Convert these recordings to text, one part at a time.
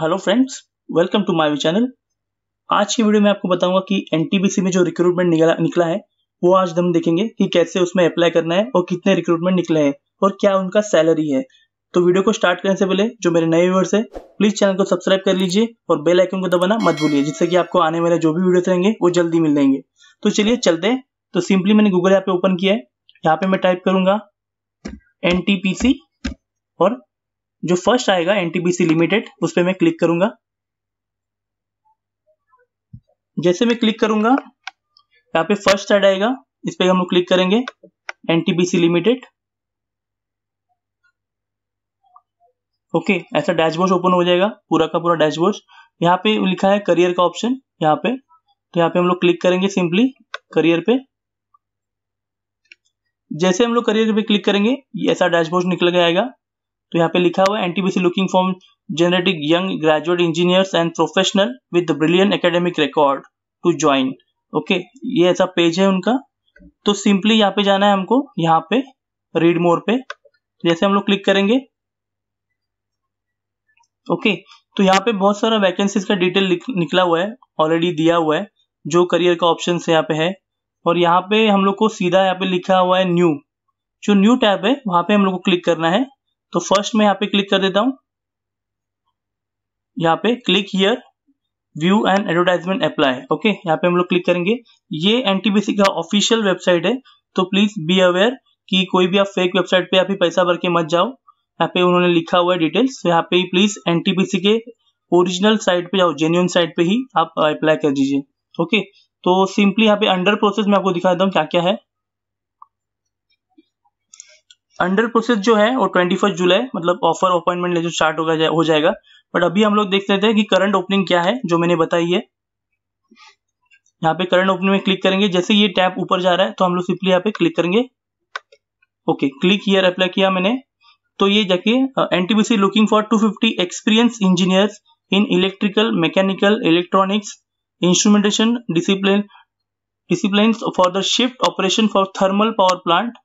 Hello friends welcome to my channel आज की video में आपको बताऊंगा कि एनटीबीसी में जो रिक्रूटमेंट निकला निकला है वो आज हम देखेंगे कि कैसे उसमें अप्लाई करना है और कितने रिक्रूटमेंट निकले हैं और क्या उनका सैलरी है तो वीडियो को स्टार्ट करने से पहले जो मेरे नए व्यवर्स है प्लीज चैनल को सब्सक्राइब कर लीजिए और बेल आइकन को दबाना मत भूलिए जिससे कि आपको आने वाले जो भी वीडियो रहेंगे वो जल्दी मिल जाएंगे तो चलिए चलते हैं तो सिंपली मैंने गूगल ऐप पे ओपन किया है यहाँ पे मैं टाइप करूंगा एन और जो फर्स्ट आएगा एनटीपीसी लिमिटेड उस पर मैं क्लिक करूंगा जैसे मैं क्लिक करूंगा यहाँ पे फर्स्ट एड आएगा इस पर हम लोग क्लिक करेंगे एनटीपीसी लिमिटेड ओके ऐसा डैशबोर्ड ओपन हो जाएगा पूरा का पूरा डैशबोर्ड यहाँ पे लिखा है करियर का ऑप्शन यहाँ पे तो यहाँ पे हम लोग क्लिक करेंगे सिंपली करियर पे जैसे हम लोग करियर पे क्लिक करेंगे ऐसा डैशबोर्ड निकल गया आएगा तो यहाँ पे लिखा हुआ है एनटीपीसी लुकिंग फॉर जेनेटिक young graduate engineers and professional with brilliant academic record to join okay ये ऐसा पेज है उनका तो सिंपली यहाँ पे जाना है हमको यहाँ पे रीड मोर पे जैसे हम लोग क्लिक करेंगे ओके तो यहाँ पे बहुत सारा वैकेंसीज का डिटेल निकला हुआ है ऑलरेडी दिया हुआ है जो करियर का ऑप्शन यहाँ पे है और यहाँ पे हम लोग को सीधा यहाँ पे लिखा हुआ है न्यू जो न्यू टैब है वहां पे हम लोग को क्लिक करना है तो फर्स्ट में यहाँ पे क्लिक कर देता हूं यहाँ पे click here view and advertisement apply okay यहाँ पे हम लोग क्लिक करेंगे ये एनटीपीसी का ऑफिशियल वेबसाइट है तो प्लीज बी अवेयर कि कोई भी आप फेक वेबसाइट पे आप ही पैसा भर के मत जाओ यहाँ पे उन्होंने लिखा हुआ है डिटेल्स तो यहाँ पे प्लीज एनटीपीसी के ओरिजिनल साइट पे जाओ जेन्यून साइट पे ही आप अप्लाई कर दीजिए ओके तो सिंपली यहाँ पे अंडर प्रोसेस में आपको दिखा देता हूँ क्या क्या है अंडर प्रोसेस जो है वो ट्वेंटी फर्स्ट जुलाई मतलब ऑफर अपॉइंटमेंट जो स्टार्ट होगा हो जाएगा बट अभी हम लोग देख लेते हैं कि करंट ओपनिंग क्या है जो मैंने बताई है यहाँ पे करंट ओपनिंग में क्लिक करेंगे जैसे ये टैप ऊपर जा रहा है तो हम लोग सिंपली यहाँ पे क्लिक करेंगे ओके क्लिक हियर अप्लाई किया मैंने तो ये जाके NTPC looking for 250 experience engineer in electrical mechanical electronics instrumentation discipline discipline for the shift operation for thermal power plant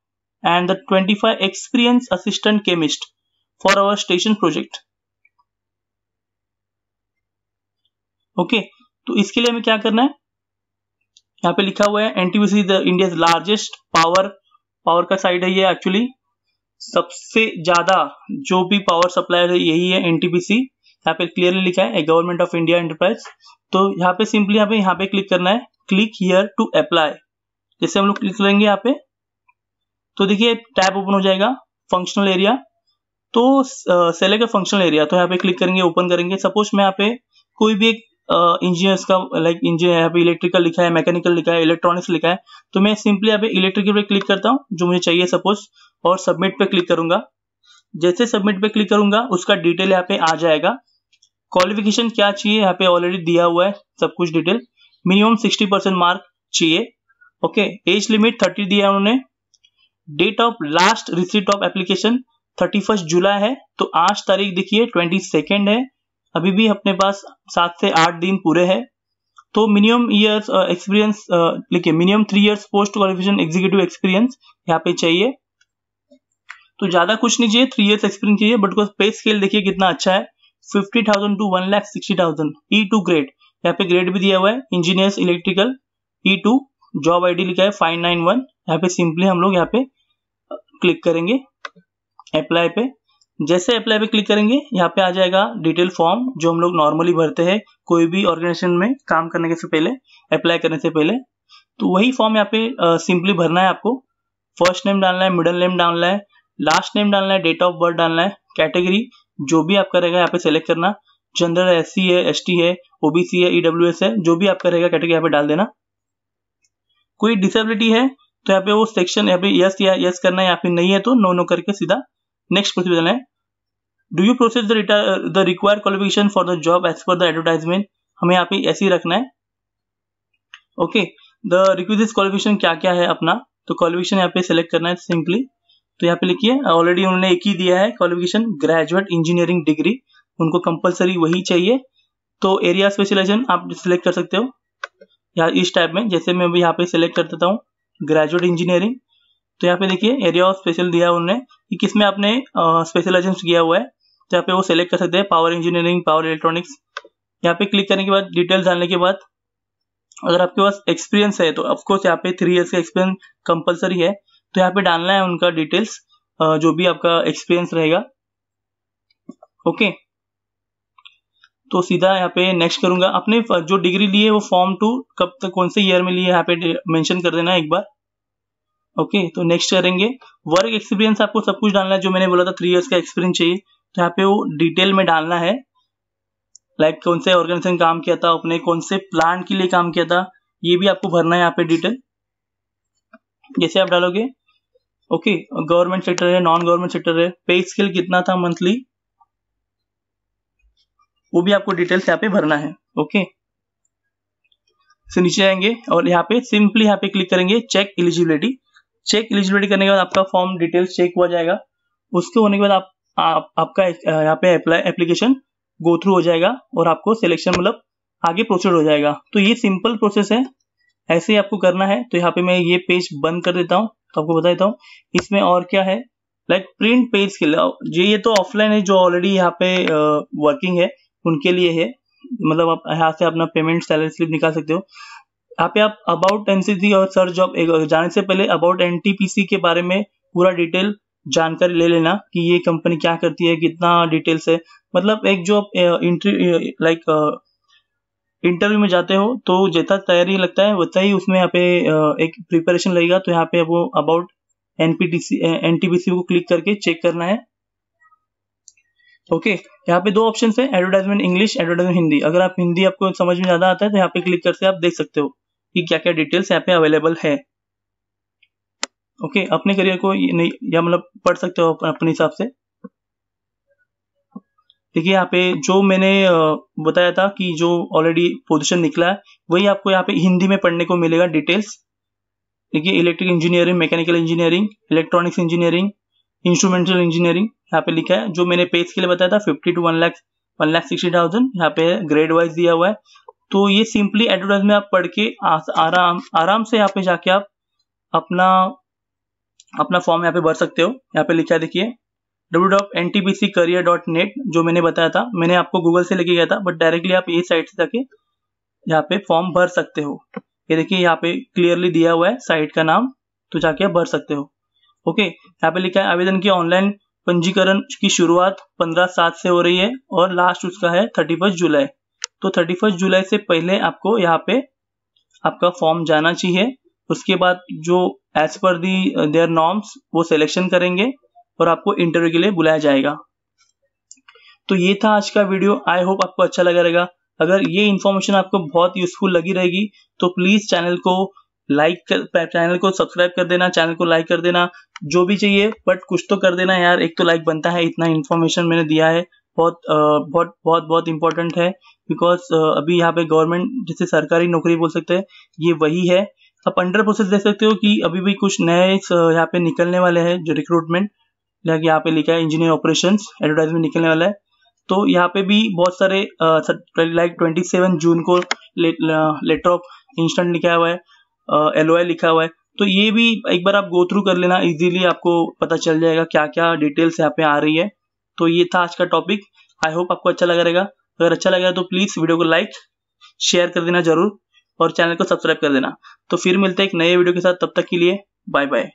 and the 25 experienced assistant chemist for our station project. Okay okay, तो इसके लिए हमें क्या करना है यहाँ पे लिखा हुआ है NTPC India largest power power का साइड है ये एक्चुअली सबसे ज्यादा जो भी पावर सप्लायर है यही है एनटीपीसी यहाँ पे क्लियरली लिखा है गवर्नमेंट ऑफ इंडिया एंटरप्राइज तो यहाँ पे सिंपली हमें यहाँ पे क्लिक करना है क्लिक हियर टू अप्लाई जैसे हम लोग क्लिक करेंगे यहाँ पे तो देखिए टैब ओपन हो जाएगा फंक्शनल एरिया तो सेले का फंक्शनल एरिया तो यहाँ पे क्लिक करेंगे ओपन करेंगे सपोज मैं यहाँ पे कोई भी एक इंजीनियर का लाइक इंजीनियर यहाँ पे इलेक्ट्रिकल लिखा है मैकेनिकल लिखा है इलेक्ट्रॉनिक्स लिखा है तो मैं सिंपली यहाँ पे इलेक्ट्रिकल पे क्लिक करता हूँ जो मुझे चाहिए सपोज और सबमिट पे क्लिक करूंगा जैसे सबमिट पे क्लिक करूंगा उसका डिटेल यहाँ पे आ जाएगा क्वालिफिकेशन क्या चाहिए यहाँ पे ऑलरेडी दिया हुआ है सब कुछ डिटेल मिनिमम सिक्सटी मार्क चाहिए ओके एज लिमिट थर्टी दिया उन्होंने date of last receipt of application thirty first जुलाई है तो आज तारीख देखिए ट्वेंटी सेकेंड है अभी भी अपने पास सात से आठ दिन पूरे हैं तो मिनिमम ईयर्स एक्सपीरियंस लिखिए minimum three years post qualification executive experience यहाँ पे चाहिए तो ज्यादा कुछ नहीं चाहिए थ्री इयर्स एक्सपीरियंस चाहिए बट पे स्केल देखिए कितना अच्छा है fifty thousand to one lakh sixty thousand E two grade यहाँ पे ग्रेड भी दिया हुआ है engineers electrical E two job D लिखा है फाइव नाइन वन यहाँ पे सिंपली हम लोग यहाँ पे क्लिक करेंगे अप्लाई पे जैसे अप्लाई पे क्लिक करेंगे यहाँ पे आ जाएगा डिटेल फॉर्म जो हम लोग नॉर्मली भरते हैं कोई भी ऑर्गेनाइजेशन में काम करने के से पहले अप्लाई करने से पहले तो वही फॉर्म यहाँ पे सिंपली भरना है आपको फर्स्ट नेम डालना है मिडल नेम डालना है लास्ट नेम डालना है डेट ऑफ बर्थ डालना है कैटेगरी जो भी आपका रहेगा यहाँ पे सेलेक्ट करना जनरल एस है एस है ओबीसी है ईडब्ल्यू e है जो भी आपका रहेगा कैटेगरी यहाँ पे डाल देना कोई डिसेबिलिटी है तो यहाँ पे वो सेक्शन यहाँ पे यस या यस करना है यहाँ पे नहीं है तो नो नो करके सीधा नेक्स्ट क्वेश्चन है do you process the require qualification for the job as per the advertisement हमें यहाँ पे ऐसे ही रखना है ओके द रिक्विजिट क्वालिफिकेशन क्या क्या है अपना तो क्वालिफिकेशन यहाँ पे सिलेक्ट करना है सिंपली तो यहाँ पे लिखिए ऑलरेडी उन्होंने एक ही दिया है क्वालिफिकेशन ग्रेजुएट इंजीनियरिंग डिग्री उनको कंपलसरी वही चाहिए तो एरिया स्पेशलाइजेशन आप सिलेक्ट कर सकते हो या इस टाइप में जैसे मैं भी यहाँ पे सिलेक्ट कर देता हूँ ग्रेजुएट इंजीनियरिंग तो यहाँ पे देखिए एरिया ऑफ स्पेशल दिया उन्होंने कि किसमें आपने स्पेशलाइजेशन किया हुआ है तो यहाँ पे वो सेलेक्ट कर सकते हैं पावर इंजीनियरिंग पावर इलेक्ट्रॉनिक्स यहाँ पे क्लिक करने के बाद डिटेल जानने के बाद अगर आपके पास एक्सपीरियंस है तो ऑफकोर्स यहाँ पे थ्री ईयर्स का एक्सपीरियंस कंपलसरी है तो यहाँ पे डालना है उनका डिटेल्स जो भी आपका एक्सपीरियंस रहेगा ओके तो सीधा यहाँ पे नेक्स्ट करूंगा आपने जो डिग्री लिए वो फॉर्म टू कब तक कौन से ईयर में लिए यहाँ पे मेंशन कर देना एक बार ओके तो नेक्स्ट करेंगे वर्क एक्सपीरियंस आपको सब कुछ डालना है जो मैंने बोला था थ्री इयर्स का एक्सपीरियंस चाहिए तो यहाँ पे वो डिटेल में डालना है लाइक like कौन से ऑर्गेनाइजेशन काम किया था अपने कौन से प्लांट के लिए काम किया था ये भी आपको भरना है यहाँ पे डिटेल जैसे आप डालोगे ओके गवर्नमेंट सेक्टर है नॉन गवर्नमेंट सेक्टर है पे स्केल कितना था मंथली वो भी आपको डिटेल्स यहाँ पे भरना है ओके से नीचे आएंगे और यहाँ पे सिंपली यहाँ पे क्लिक करेंगे चेक एलिजिबिलिटी चेक एलिजिबिलिटी करने के बाद आपका फॉर्म डिटेल्स चेक हुआ जाएगा उसके होने के बाद आप, आप आपका यहाँ पे अप्लाई एप्लीकेशन गो थ्रू हो जाएगा और आपको सिलेक्शन मतलब आगे प्रोसीड हो जाएगा तो ये सिंपल प्रोसेस है ऐसे ही आपको करना है तो यहाँ पे मैं ये पेज बंद कर देता हूँ तो आपको बता देता हूँ इसमें और क्या है लाइक प्रिंट पेज के लिए ये तो ऑफलाइन है जो ऑलरेडी यहाँ पे वर्किंग है उनके लिए है मतलब आप यहाँ से अपना पेमेंट सैलरी स्लिप निकाल सकते हो यहाँ पे आप अबाउट एनसीसी और सर जॉब जाने से पहले अबाउट एनटीपीसी के बारे में पूरा डिटेल जानकारी ले लेना कि ये कंपनी क्या करती है कितना डिटेल्स है मतलब एक जो आप इंटरव्यू लाइक इंटरव्यू में जाते हो तो जितना तैयारी लगता है वैसा ही उसमें यहाँ पे एक प्रिपरेशन लगेगा तो यहाँ पे वो अबाउट एनपीटीसी एनटीपीसी को क्लिक करके चेक करना है ओके okay, यहाँ पे दो ऑप्शन है एडवर्टाइजमेंट इंग्लिश एडवर्टाइजमेंट हिंदी अगर आप हिंदी आपको समझ में ज्यादा आता है तो यहाँ पे क्लिक करके आप देख सकते हो कि क्या क्या डिटेल्स यहाँ पे अवेलेबल है ओके okay, अपने करियर को नहीं या मतलब पढ़ सकते हो अपने हिसाब से देखिए यहाँ पे जो मैंने बताया था कि जो ऑलरेडी पोजीशन निकला है वही आपको यहाँ पे हिंदी में पढ़ने को मिलेगा डिटेल्स देखिए electric engineering mechanical engineering electronics engineering instrumental engineering यहाँ पे लिखा है जो मैंने पेज के लिए बताया था fifty to one lakhs one lakh sixty thousand यहाँ पे ग्रेड वाइज दिया हुआ है तो ये सिंपली एडवर्टाइज में आप पढ़ के आराम आराम से यहाँ पे जाके आप अपना अपना फॉर्म यहाँ पे भर सकते हो यहाँ पे लिखा देखिए W N T C career dot net जो मैंने बताया था मैंने आपको गूगल से लेके गया था बट डायरेक्टली आप ये साइट से जाके यहाँ पे फॉर्म भर सकते हो ये देखिए यहाँ पे क्लियरली दिया हुआ है साइट का नाम तो जाके आप भर सकते हो ओके यहाँ पे लिखा है आवेदन की ऑनलाइन पंजीकरण की शुरुआत पंद्रह सात से हो रही है और लास्ट उसका है थर्टी फर्स्ट जुलाई तो थर्टी फर्स्ट जुलाई से पहले आपको यहाँ पे आपका फॉर्म जाना चाहिए उसके बाद जो as per the their norms वो सिलेक्शन करेंगे और आपको इंटरव्यू के लिए बुलाया जाएगा तो ये था आज का वीडियो आई होप आपको अच्छा लगा रहेगा अगर ये इन्फॉर्मेशन आपको बहुत यूजफुल लगी रहेगी तो प्लीज चैनल को लाइक कर चैनल को सब्सक्राइब कर देना चैनल को लाइक कर देना जो भी चाहिए बट कुछ तो कर देना यार एक तो लाइक बनता है इतना इन्फॉर्मेशन मैंने दिया है बहुत आ, uh, बहुत बहुत बहुत इंपॉर्टेंट है बिकॉज uh, अभी यहाँ पे गवर्नमेंट जिसे सरकारी नौकरी बोल सकते हैं ये वही है आप अंडर प्रोसेस देख सकते हो कि अभी भी कुछ नए uh, यहाँ पे निकलने वाले हैं जो रिक्रूटमेंट जैसे यहाँ पे लिखा है इंजीनियर ऑपरेशन एडवर्टाइजमेंट निकलने वाला है तो यहाँ पे भी बहुत सारे लाइक ट्वेंटी सेवन जून को लेटर ऑफ इंस्टेंट लिखा हुआ है एल uh, लिखा हुआ है तो ये भी एक बार आप गो थ्रू कर लेना इजीली आपको पता चल जाएगा क्या क्या डिटेल्स यहाँ पे आ रही है तो ये था आज का टॉपिक आई होप आपको अच्छा लगा रहेगा अगर अच्छा लगे तो प्लीज़ वीडियो को लाइक शेयर कर देना जरूर और चैनल को सब्सक्राइब कर देना तो फिर मिलते हैं एक नए वीडियो के साथ तब तक के लिए बाय बाय